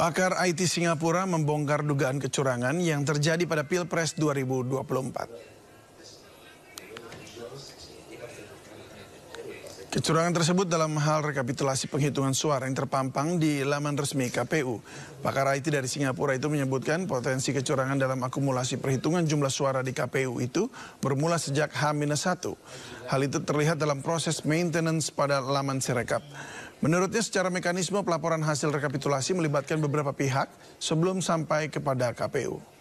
Pakar IT Singapura membongkar dugaan kecurangan yang terjadi pada Pilpres 2024. Kecurangan tersebut dalam hal rekapitulasi penghitungan suara yang terpampang di laman resmi KPU. Pakar IT dari Singapura itu menyebutkan potensi kecurangan dalam akumulasi perhitungan jumlah suara di KPU itu bermula sejak H-1. Hal itu terlihat dalam proses maintenance pada laman Sirekap. Menurutnya secara mekanisme pelaporan hasil rekapitulasi melibatkan beberapa pihak sebelum sampai kepada KPU.